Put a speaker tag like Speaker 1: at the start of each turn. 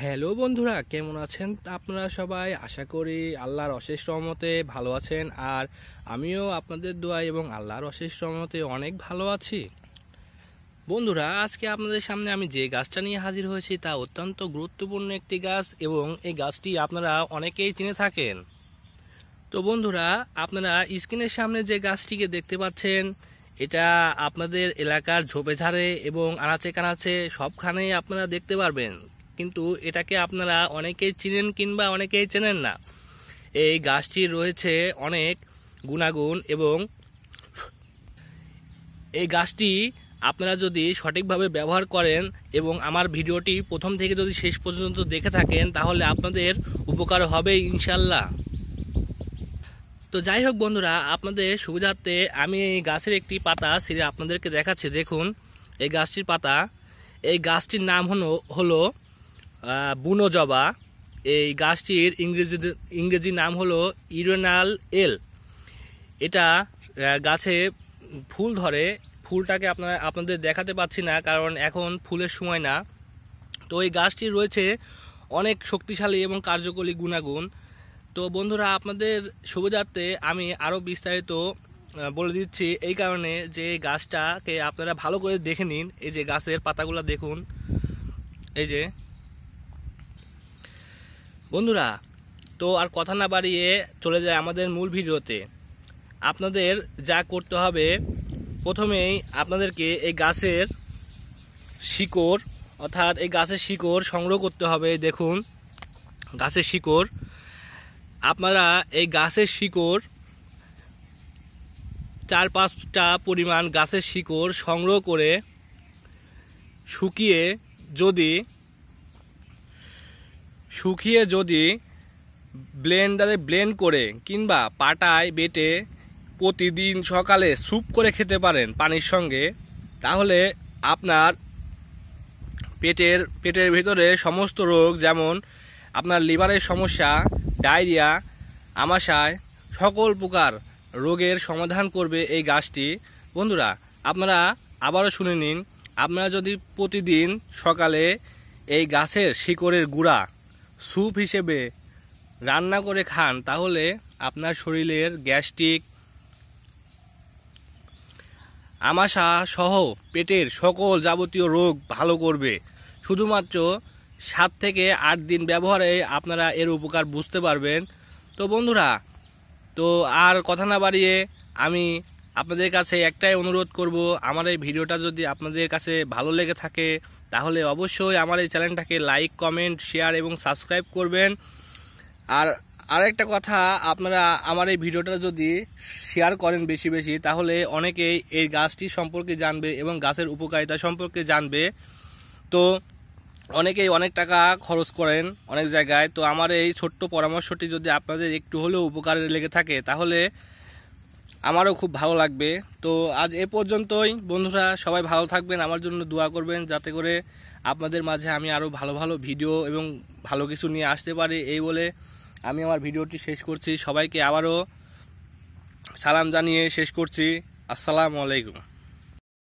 Speaker 1: hello বন্ধুরা কেমন আছেন আপনারা সবাই আশা করি আল্লাহর অশেষ রহমতে ভালো আছেন আর আমিও আপনাদের দোয়া এবং আল্লাহর অশেষ রহমতে অনেক ভালো আছি বন্ধুরা আজকে আপনাদের সামনে আমি যে গাছটা নিয়ে হাজির হয়েছি তা অত্যন্ত গুরুত্বপূর্ণ একটি গাছ এবং এই গাছটি আপনারা অনেকেই চিনে থাকেন তো বন্ধুরা আপনারা স্ক্রিনের সামনে যে গাছটিকে দেখতে পাচ্ছেন এটা আপনাদের এলাকার ঝোপেঝাড়ে এবং আনাচে কানাচে সবখানেই আপনারা দেখতে পারবেন কিন্তু এটাকে আপনারা অনেকেই চিনেন কিংবা অনেকেই চেনেন না এই গাছটির রয়েছে অনেক গুণাগুণ এবং এই গাছটি আপনারা যদি সঠিকভাবে ব্যবহার করেন এবং আমার ভিডিওটি প্রথম থেকে যদি শেষ পর্যন্ত দেখে থাকেন তাহলে আপনাদের উপকার হবে ইনশাল্লাহ তো যাই হোক বন্ধুরা আপনাদের সুবিধার্থে আমি এই গাছের একটি পাতা সেটা আপনাদেরকে দেখাচ্ছি দেখুন এই গাছটির পাতা এই গাছটির নাম হলো হলো বুনো জবা এই গাছটির ইংরেজি ইংরেজি নাম হলো ইরোনাল এল এটা গাছে ফুল ধরে ফুলটাকে আপনারা আপনাদের দেখাতে পাচ্ছি না কারণ এখন ফুলের সময় না তো এই গাছটি রয়েছে অনেক শক্তিশালী এবং কার্যকরী গুণাগুণ তো বন্ধুরা আপনাদের শুভযাত্রে আমি আরও বিস্তারিত বলে দিচ্ছি এই কারণে যে গাছটাকে আপনারা ভালো করে দেখে নিন এই যে গাছের পাতাগুলো দেখুন এই যে বন্ধুরা তো আর কথা না বাড়িয়ে চলে যায় আমাদের মূল ভিডিওতে আপনাদের যা করতে হবে প্রথমেই আপনাদেরকে এই গাছের শিকড় অর্থাৎ এই গাছের শিকড় সংগ্রহ করতে হবে দেখুন গাছের শিকড় আপনারা এই গাছের শিকড় চার পাঁচটা পরিমাণ গাছের শিকড় সংগ্রহ করে শুকিয়ে যদি শুকিয়ে যদি ব্লেন্ডারে ব্লেন্ড করে কিংবা পাটায় বেটে প্রতিদিন সকালে স্যুপ করে খেতে পারেন পানির সঙ্গে তাহলে আপনার পেটের পেটের ভিতরে সমস্ত রোগ যেমন আপনার লিভারের সমস্যা ডায়রিয়া আমাশায় সকল প্রকার রোগের সমাধান করবে এই গাছটি বন্ধুরা আপনারা আবারও শুনে নিন আপনারা যদি প্রতিদিন সকালে এই গাছের শিকড়ের গুঁড়া স্যুপ হিসেবে রান্না করে খান তাহলে আপনার শরীরের গ্যাস্ট্রিক আমাশা সহ পেটের সকল যাবতীয় রোগ ভালো করবে শুধুমাত্র সাত থেকে আট দিন ব্যবহারে আপনারা এর উপকার বুঝতে পারবেন তো বন্ধুরা তো আর কথা না বাড়িয়ে আমি আপনাদের কাছে একটাই অনুরোধ করব আমার এই ভিডিওটা যদি আপনাদের কাছে ভালো লেগে থাকে তাহলে অবশ্যই আমার এই চ্যানেলটাকে লাইক কমেন্ট শেয়ার এবং সাবস্ক্রাইব করবেন আর আরেকটা কথা আপনারা আমার এই ভিডিওটা যদি শেয়ার করেন বেশি বেশি তাহলে অনেকেই এই গাছটি সম্পর্কে জানবে এবং গাছের উপকারিতা সম্পর্কে জানবে তো অনেকেই অনেক টাকা খরচ করেন অনেক জায়গায় তো আমার এই ছোট্ট পরামর্শটি যদি আপনাদের একটু হলেও উপকারে লেগে থাকে তাহলে আমারও খুব ভালো লাগবে তো আজ এ পর্যন্তই বন্ধুরা সবাই ভালো থাকবেন আমার জন্য দোয়া করবেন যাতে করে আপনাদের মাঝে আমি আরও ভালো ভালো ভিডিও এবং ভালো কিছু নিয়ে আসতে পারি এই বলে আমি আমার ভিডিওটি শেষ করছি সবাইকে আবারও সালাম জানিয়ে শেষ করছি আসসালামু আলাইকুম